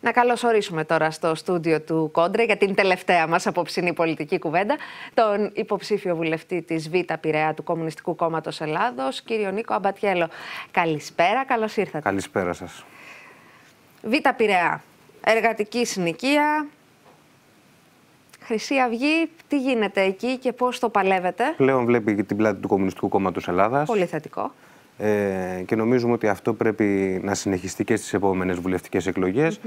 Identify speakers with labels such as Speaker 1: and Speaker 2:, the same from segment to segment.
Speaker 1: Να καλωσορίσουμε τώρα στο στούντιο του Κόντρε για την τελευταία μας απόψινή πολιτική κουβέντα τον υποψήφιο βουλευτή της Β' Πειραιά του Κομμουνιστικού Κόμματος Ελλάδος, κύριο Νίκο Αμπατιέλο. Καλησπέρα, καλώς ήρθατε.
Speaker 2: Καλησπέρα σας.
Speaker 1: Β' Πειραιά, εργατική συνοικία, Χρυσή Αυγή, τι γίνεται εκεί και πώς το παλεύετε.
Speaker 2: Πλέον βλέπει την πλάτη του Κομμουνιστικού Κόμματος Ελλάδας. Πολύ θετικό. Ε, και νομίζουμε ότι αυτό πρέπει να συνεχιστεί και στις επόμενες βουλευτικές εκλογές,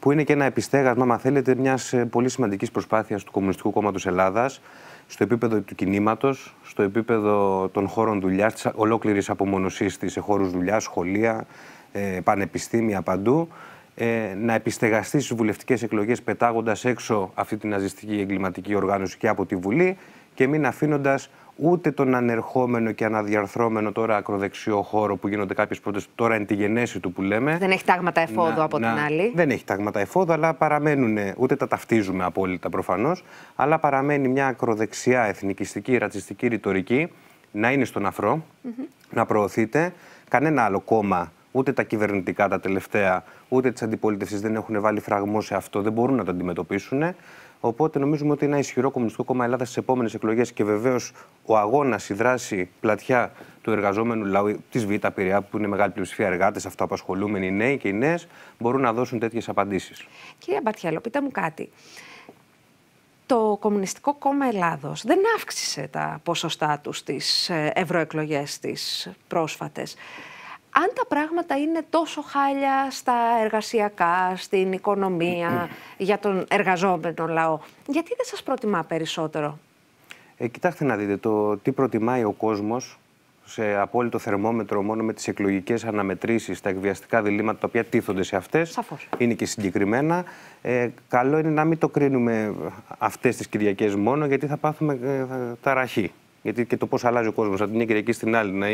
Speaker 2: που είναι και ένα επιστέγασμα, αν θέλετε, μιας ε, πολύ σημαντικής προσπάθειας του Κομμουνιστικού Κόμματος Ελλάδας, στο επίπεδο του κινήματος, στο επίπεδο των χώρων δουλειάς, της ολόκληρης απομονωσής της σε χώρους δουλειάς, σχολεία, ε, πανεπιστήμια παντού, ε, να επιστεγαστεί στις βουλευτικές εκλογές πετάγοντας έξω αυτή την ναζιστική εγκληματική οργάνωση και από τη Βουλή και μην αφήνοντας ούτε τον ανερχόμενο και αναδιαρθρώμενο τώρα ακροδεξιό χώρο που γίνονται κάποιες πρώτες. Τώρα εν τη γενέση του που λέμε. Δεν
Speaker 1: έχει τάγματα εφόδου από την
Speaker 2: άλλη. Δεν έχει τάγματα εφόδου, αλλά παραμένουν. Ούτε τα ταυτίζουμε απόλυτα προφανώς. Αλλά παραμένει μια ακροδεξιά εθνικιστική, ρατσιστική ρητορική να είναι στον αφρο να προωθείται. Κανένα άλλο κόμμα ούτε τα κυβερνητικά τα τελευταία, ούτε της αντιπολίτευσης δεν έχουν βάλει φραγμό σε αυτό, δεν μπορούν να το αντιμετωπίσουν. Οπότε νομίζουμε ότι ένα ισχυρό Κομμουνιστικό Κόμμα Ελλάδας στις επόμενες εκλογές και βεβαίως ο αγώνας, η δράση πλατιά του εργαζόμενου λαού της Β' που είναι μεγάλη πλειοψηφία εργάτες, αυτοαπασχολούμενοι, οι νέοι και οι νέες, μπορούν να δώσουν τέτοιες απαντήσεις.
Speaker 1: Κύριε Μπατιέλο, πείτε μου κάτι. Το Κομμουνιστικό Κόμμα Ελλάδος δεν αύξησε τα ποσοστά τους στις ε, ευρωεκλογές, τις πρόσφατες αν τα πράγματα είναι τόσο χάλια στα εργασιακά, στην οικονομία, για τον εργαζόμενο λαό, γιατί δεν σας προτιμά περισσότερο.
Speaker 2: Ε, κοιτάξτε να δείτε το τι προτιμάει ο κόσμος σε απόλυτο θερμόμετρο μόνο με τις εκλογικές αναμετρήσεις, τα εκβιαστικά διλήμματα τα οποία τίθονται σε αυτές, Σαφώς. είναι και συγκεκριμένα. Ε, καλό είναι να μην το κρίνουμε αυτές τις Κυριακές μόνο, γιατί θα πάθουμε ε, ταραχή. Γιατί και το πώς αλλάζει ο κόσμος από την μια Κυριακή στην άλλη, να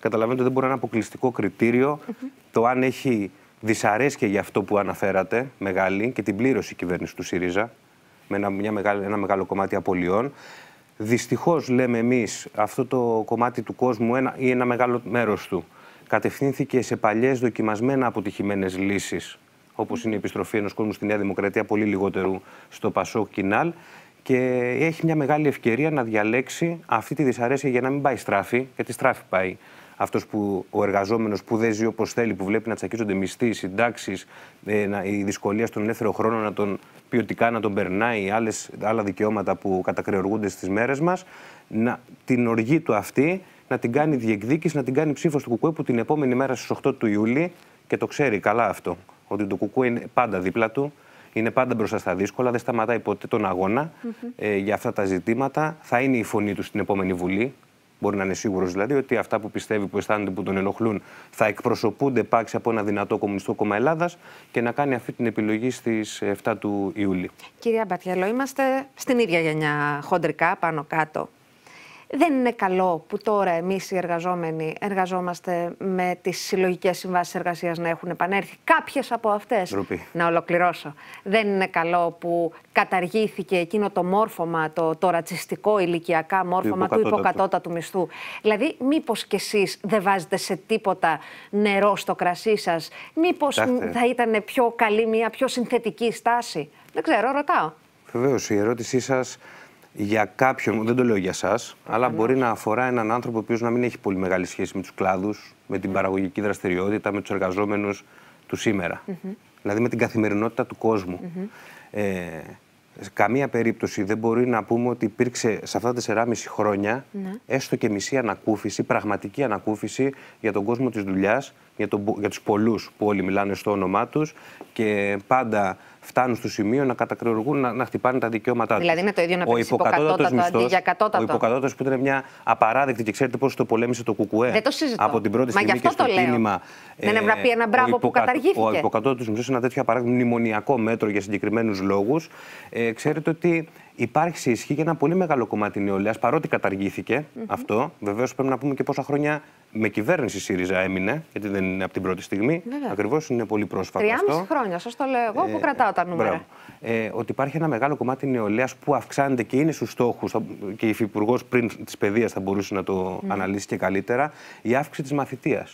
Speaker 2: καταλαβαίνετε ότι δεν μπορεί να είναι αποκλειστικό κριτήριο το αν έχει δυσαρέσκεια για αυτό που αναφέρατε, μεγάλη, και την πλήρωση κυβέρνηση του ΣΥΡΙΖΑ, με ένα, μια μεγάλη, ένα μεγάλο κομμάτι απολειών. Δυστυχώς, λέμε εμείς, αυτό το κομμάτι του κόσμου ένα, ή ένα μεγάλο μέρος του κατευθύνθηκε σε παλιές δοκιμασμένα αποτυχημένες λύσεις, όπως είναι η επιστροφή ενός κόσμου στη Νέα Δημοκρατία, πολύ λιγότερου στο Πασό Κινάλ. Και έχει μια μεγάλη ευκαιρία να διαλέξει αυτή τη δυσαρέσκεια για να μην πάει στράφη, γιατί στράφη πάει αυτός που ο εργαζόμενος που δεν ζει όπως θέλει, που βλέπει να τσακίζονται μισθοί, συντάξεις, ε, η δυσκολία στον ελεύθερο χρόνο να τον ποιοτικά να τον περνάει, άλλες, άλλα δικαιώματα που στις στις μέρες μας, την οργή του αυτή να την κάνει διεκδίκηση, να την κάνει ψήφος του Κουκουέ που την επόμενη μέρα στις 8 του Ιούλη και το ξέρει καλά αυτό. Ότι το Κουκουέ είναι πάντα δίπλα του, είναι πάντα μπροστά στα δύσκολα, δεν σταματάει ποτέ τον αγώνα ε, για αυτά τα ζητήματα. Θα είναι η φωνή του στην επόμενη Βουλή. Μπορεί να είναι σίγουρος δηλαδή ότι αυτά που πιστεύει, που αισθάνεται, που τον ενοχλούν θα εκπροσωπούνται πάξι από ένα δυνατό κομμουνιστικό κόμμα Ελλάδας και να κάνει αυτή την επιλογή στις 7 του Ιούλη.
Speaker 1: Κυρία Μπατιαλό, είμαστε στην ίδια γενιά χοντρικά πάνω κάτω. Δεν είναι καλό που τώρα εμείς οι εργαζόμενοι εργαζόμαστε με τις συλλογικές συμβάσεις εργασίας να έχουν επανέλθει. κάποιες από αυτές. Να ολοκληρώσω. Δεν είναι καλό που καταργήθηκε εκείνο το μόρφωμα, το, το ρατσιστικό ηλικιακά μόρφωμα του υποκατώτατου μισθού. Δηλαδή, μήπως κι εσείς δεν βάζετε σε τίποτα νερό στο κρασί σας, μήπως θα ήταν πιο καλή μια πιο συνθετική στάση. Δεν ξέρω, ρωτάω.
Speaker 2: Βεβαίως, η ερώτησή σας για κάποιον, δεν το λέω για εσά, αλλά μπορεί να αφορά έναν άνθρωπο που να μην έχει πολύ μεγάλη σχέση με τους κλάδους, με την παραγωγική δραστηριότητα, με τους εργαζόμενους του σήμερα. Δηλαδή με την καθημερινότητα του κόσμου. ε, σε καμία περίπτωση δεν μπορεί να πούμε ότι υπήρξε σε αυτά τα 4,5 χρόνια ναι. έστω και μισή ανακούφιση, πραγματική ανακούφιση για τον κόσμο της δουλειάς για, τον, για τους πολλούς που όλοι μιλάνε στο όνομά τους και πάντα φτάνουν στο σημείο να κατακρεουργούν, να, να χτυπάνε τα δικαιώματά τους. Δηλαδή είναι το ίδιο να πει υποκατώτατο κατώτατο. Ο υποκατώτατος που ήταν μια απαράδεκτη και ξέρετε πόσο το πολέμησε το Κουκουέ. Δεν το συζητώ. Από την πρώτη Μα στιγμή και στο το κίνημα. Δεν ναι, ναι, να πει ένα μπράβο που καταργήθηκε. Ο υποκατώτατος μισθός είναι ένα τέτοιο απαράδεκτο μνημονιακό μέτρο για συγκεκριμένους λόγους. Ε, ξέρετε ότι υπάρχει σε ισχύ και ένα πολύ μεγάλο κομμάτι νεολαίας, παρότι καταργήθηκε αυτό. Βεβαίως πρέπει να πούμε και πόσα χρόνια με κυβέρνηση ΣΥΡΙΖΑ έμεινε, γιατί δεν είναι από την πρώτη στιγμή. Ακριβώς είναι πολύ πρόσφατο. Τριάμιση
Speaker 1: χρόνια, σας το λέω εγώ που ε, κρατάω τα ε, νούμερα.
Speaker 2: Ε, ότι υπάρχει ένα μεγάλο κομμάτι νεολαίας που αυξάνεται και είναι στους στόχους, και η Υφυπουργός πριν της παιδείας θα μπορούσε να το αναλύσει και καλύτερα, η αύξηση της μαθητείας.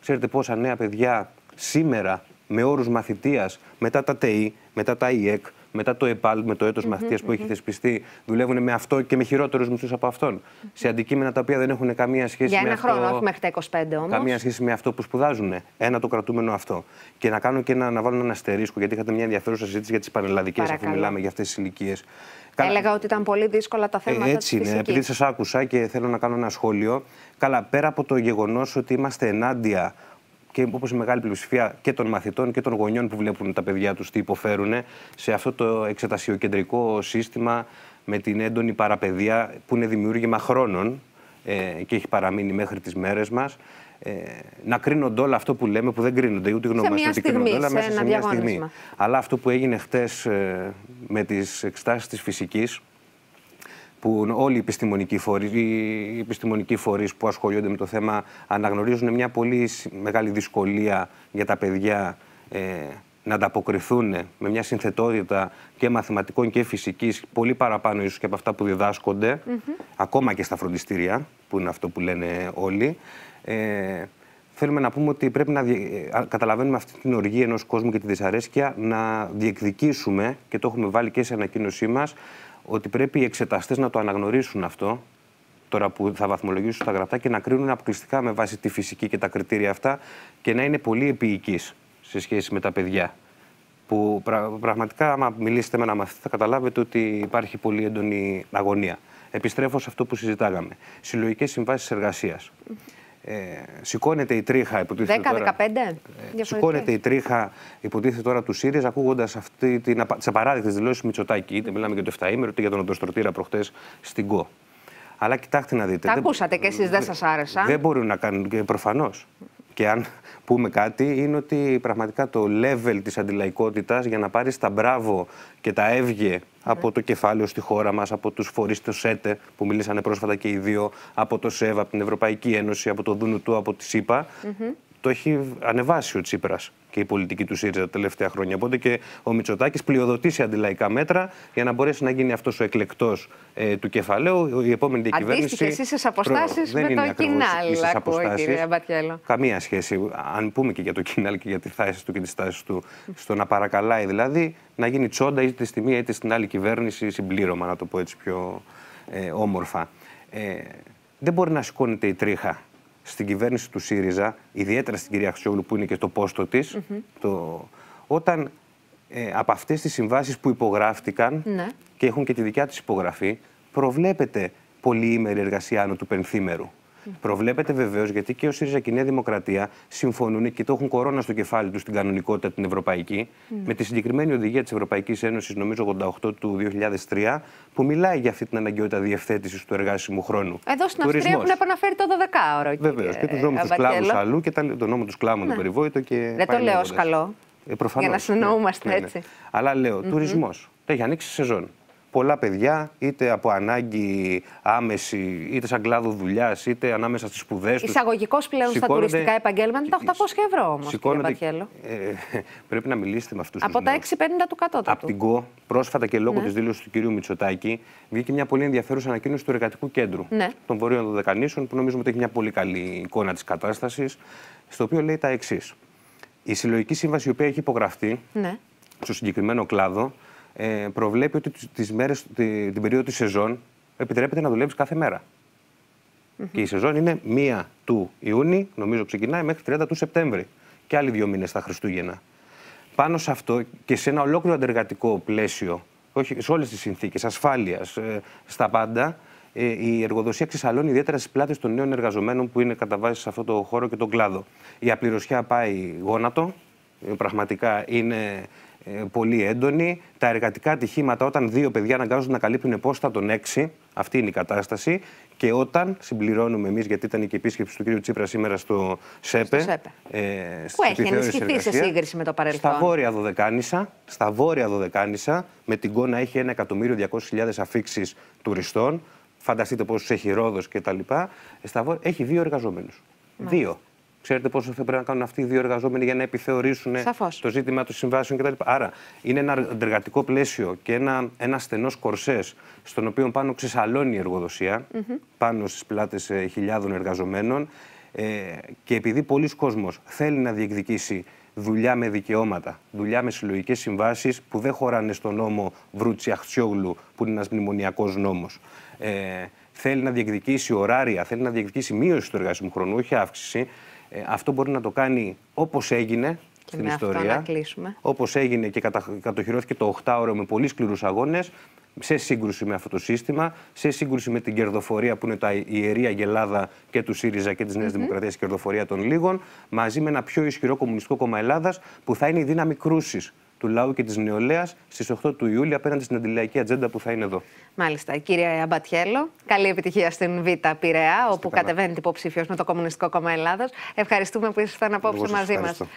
Speaker 2: Ξέρετε πόσα νέα παιδιά σήμερα με όρους μαθητείας μετά τα ΤΕΙ, μετά τα ΙΕΚ, μετά το ΕΠΑΛ, με το έτος mm που έχει θεσπιστεί, δουλεύουν με αυτό και με χειρότερους μισθούς από αυτόν. Σε αντικείμενα τα οποία δεν έχουν καμία σχέση Για ένα με αυτό. χρόνο, όχι μέχρι
Speaker 1: τα 25 όμως. Καμία
Speaker 2: σχέση με αυτό που σπουδάζουν. Ένα το κρατούμενο αυτό. Και να κάνω και ένα, να βάλω ένα αστερίσκο, γιατί είχατε μια ενδιαφέρουσα συζήτηση για τις πανελλαδικές, αφού μιλάμε για αυτές τις ηλικίες. Έλεγα
Speaker 1: ότι ήταν πολύ δύσκολα τα ε, θέματα. Ε, έτσι είναι. Επειδή σας
Speaker 2: άκουσα και θέλω να κάνω ένα σχόλιο. Καλά, πέρα από το γεγονός ότι είμαστε ενάντια και όπως η μεγάλη πλειοψηφία και των μαθητών και των γονιών που βλέπουν τα παιδιά τους τι υποφέρουν σε αυτό το εξετασιοκεντρικό σύστημα με την έντονη παραπαιδεία που είναι δημιούργημα χρόνων ε, και έχει παραμείνει μέχρι τις μέρες μας. Ε, να κρίνονται όλα αυτό που λέμε, που δεν κρίνονται ούτε γνώμαστε ότι κρίνονται όλα μέσα σε μια στιγμή. Αλλά αυτό που έγινε χτες ε, με τις εξτάσεις της φυσικής, που όλοι οι επιστημονικοί φορείς οι επιστημονικοί φορείς που ασχολούνται με το θέμα αναγνωρίζουν μια πολύ μεγάλη δυσκολία για τα παιδιά ε, να ανταποκριθούν με μια συνθετότητα και μαθηματικών και φυσικής, πολύ παραπάνω ίσως και από αυτά που διδάσκονται, ακόμα και στα φροντιστήρια, που είναι αυτό που λένε όλοι. Ε, θέλουμε να πούμε ότι πρέπει να ε, καταλαβαίνουμε αυτή την οργή ενός κόσμου και τη δυσαρέσκεια, να διεκδικήσουμε, και το έχουμε βάλει και σε ανακοίνωσή μας, ότι πρέπει οι εξεταστές να το αναγνωρίσουν αυτό, τώρα που θα βαθμολογήσουν τα γραπτά και να κρίνουν αποκλειστικά με βάση τη φυσική και τα κριτήρια αυτά και να είναι πολύ επίοικη σε σχέση με τα παιδιά. Που πραγματικά, άμα μιλήσετε με ένα μαθητή, θα καταλάβετε ότι υπάρχει πολύ έντονη αγωνία. Επιστρέφω σε αυτό που συζητάγαμε. Συλλογικές συμβάσεις εργασίας. Ε, σηκώνεται η τρίχα, υποτίθεται τώρα. ε, σηκώνεται η τρίχα, τώρα του ΣΥΡΙΖΑ, ακούγοντας αυτή την τις απαράδεκτες δηλώσεις Μητσοτάκη. Είτε μιλάμε για το 7 ήμερο, είτε για τον οντοστρωτήρα προχτές στην ΚΟ. Αλλά κοιτάξτε να δείτε. Τα
Speaker 1: ακούσατε κι εσείς, δεν σα άρεσα. Δεν
Speaker 2: μπορούν να κάνουν, και προφανώς. Και αν πούμε κάτι, είναι ότι πραγματικά το level της αντιλαϊκότητας για να πάρεις τα μπράβο και τα έβγε από το κεφάλαιο στη χώρα μας, από τους φορείς του ΣΕΤΕ που μιλήσανε πρόσφατα και οι δύο, από το ΣΕΒ, από την Ευρωπαϊκή Ένωση, από το ΔΝΤ, από τη ΣΥΠΑ το έχει ανεβάσει ο Τσίπρας και η πολιτική του ΣΥΡΙΖΑ τα τελευταία χρόνια. Οπότε και ο Μητσοτάκης πλειοδοτήσει αντιλαϊκά μέτρα για να μπορέσει να γίνει αυτός ο εκλεκτός ε, του κεφαλαίου. Η επόμενη διακυβέρνηση. Αντίστοιχε σε αποστάσει με το κοινάλ, ακούω, κύριε Μπατιέλο. Καμία σχέση. Αν πούμε και για το κοινάλ και για τη θάση του και τη στάση του, στο να παρακαλάει δηλαδή να γίνει τσόντα είτε στη μία είτε στην άλλη κυβέρνηση συμπλήρωμα, να το πω έτσι πιο ε, όμορφα. Ε, δεν μπορεί να σηκώνεται η τρίχα στην κυβέρνηση του ΣΥΡΙΖΑ, ιδιαίτερα στην κυρία Χρυσόγλου που είναι και το πόστο της, το... όταν ε, από αυτές τις συμβάσεις που υπογράφτηκαν ναι. και έχουν και τη δικιά της υπογραφή, προβλέπεται πολυήμερη εργασία άνω του πενθήμερου. Προβλέπετε βεβαίως γιατί και ο ΣΥΡΙΖΑ και η Νέα Δημοκρατία συμφωνούν και το έχουν κορώνα στο κεφάλι τους στην κανονικότητα την ευρωπαϊκή, ναι. με τη συγκεκριμένη οδηγία της Ευρωπαϊκής Ένωσης, νομίζω 88 του 2003, που μιλάει για αυτή την αναγκαιότητα διευθέτησης του εργάσιμου χρόνου. Εδώ στην Αυστρία έχουν
Speaker 1: επαναφέρει το 12ωρο.
Speaker 2: Βεβαίως. Και τους νόμου του κλάμου αλλού και τον νόμο τους κλάμου του ναι. περιβόητο. Και Δεν το λέω ως καλό. Ε, για να ναι, συνεννοούμαστε ναι, ναι, έτσι. Αλλά λέω, τουρισμός. Έχει ανοίξει σεζόν πολλά παιδιά, είτε από ανάγκη άμεση, είτε σαν κλάδο δουλειάς, είτε ανάμεσα στις σπουδές τους.
Speaker 1: Εισαγωγικός πλέον στα τουριστικά επαγγέλματα τα 800 ευρώ όμως. Σηκώνονται. Ε,
Speaker 2: πρέπει να μιλήσετε με αυτούς τους. Από τα
Speaker 1: 6,50 του κατώτατου. Από την
Speaker 2: ΚΟ, πρόσφατα και λόγω ναι. της δήλωσης του κυρίου Μητσοτάκη, βγήκε μια πολύ ενδιαφέρουσα ανακοίνωση του εργατικού κέντρου ναι. των Βορείων Δωδεκανήσων, που νομίζουμε ότι έχει μια πολύ καλή εικόνα της κατάστασης. Στο οποίο λέει τα εξής. Η συλλογική σύμβαση, η οποία έχει υπογραφεί ναι. στο συγκεκριμένο κλάδο, ε, προβλέπει ότι τις μέρες, την περίοδο της σεζόν επιτρέπεται να δουλεύεις κάθε Και η σεζόν είναι 1 του Ιούνιου, νομίζω ξεκινάει, μέχρι 30 του Σεπτέμβρη. Και άλλοι δύο μήνες τα Χριστούγεννα. Πάνω σε αυτό και σε ένα ολόκληρο αντεργατικό πλαίσιο, όχι σε όλες τις συνθήκες ασφάλειας, ε, στα πάντα, ε, η εργοδοσία ξεσαλώνει ιδιαίτερα στις πλάτες των νέων εργαζομένων που είναι κατά βάση σε αυτό το χώρο και τον κλάδο. Η απληρωσιά πάει γόνατο. Ε, πραγματικά είναι ε, πολύ έντονη. Τα εργατικά ατυχήματα, όταν δύο παιδιά αναγκάζονται να καλύπτουν πόστα τον έξι, αυτή είναι η κατάσταση. Και όταν συμπληρώνουμε εμείς, γιατί ήταν και η επίσκεψη του κ. Τσίπρα σήμερα στο ΣΕΠΕ. ΣΕΠΕ. Ε, που έχει ενισχυθεί σε σύγκριση
Speaker 1: με το παρελθόν. Στα
Speaker 2: βόρεια Δωδεκάνησα, στα βόρεια με την Κόνα έχει 1.200.000 αφήξεις τουριστών. Φανταστείτε πόσους έχει Ρόδος κτλ. Ε, έχει δύο εργαζόμενους. Δύο. Ξέρετε πόσο θα πρέπει να κάνουν αυτοί οι δύο εργαζόμενοι για να επιθεωρήσουν το ζήτημα των συμβάσεων κτλ. Άρα είναι ένα εργατικό πλαίσιο και ένα, ένα στενός κορσές, στον οποίο πάνω ξεσαλώνει η εργοδοσία, mm -hmm. πάνω στις πλάτες ε, χιλιάδων εργαζομένων. Ε, και επειδή πολλοί κόσμος θέλουν να διεκδικήσει δουλειά με δικαιώματα, δουλειά με συλλογικές συμβάσεις που δεν χωράνε στον νόμο Βρούτσι Αχτσιόγλου, που είναι ένας μνημονιακός νόμος. Ε, θέλει να διεκδικήσει ωράρια, θέλει να διεκδικήσει μείωση του εργασιμού χρόνου, όχι αύξηση. Ε, αυτό μπορεί να το κάνει όπως έγινε στην ιστορία. Όπως έγινε και κατα... κατοχυρώθηκε το 8ωρο με πολύ σκληρούς αγώνες, σε σύγκρουση με αυτό το σύστημα, σε σύγκρουση με την κερδοφορία που είναι τα ιερή Αγγελάδα και του ΣΥΡΙΖΑ και της Νέας mm -hmm. Δημοκρατία κερδοφορία των λίγων, μαζί με ένα πιο ισχυρό κομμουνιστικό κόμμα Ελλάδας που θα είναι η δύναμη κρούσης του λαού και της νεολαίας στις 8 του Ιουλίου απέναντι στην αντιλαϊκή ατζέντα που θα είναι εδώ.
Speaker 1: Μάλιστα. Κύριε Αμπατιέλο, καλή επιτυχία στην Β' Πειραιά, όπου κατεβαίνει την υποψήφιος με το Κομμουνιστικό Κόμμα Ελλάδος. Ευχαριστούμε που ήσασταν απόψε μαζί μας.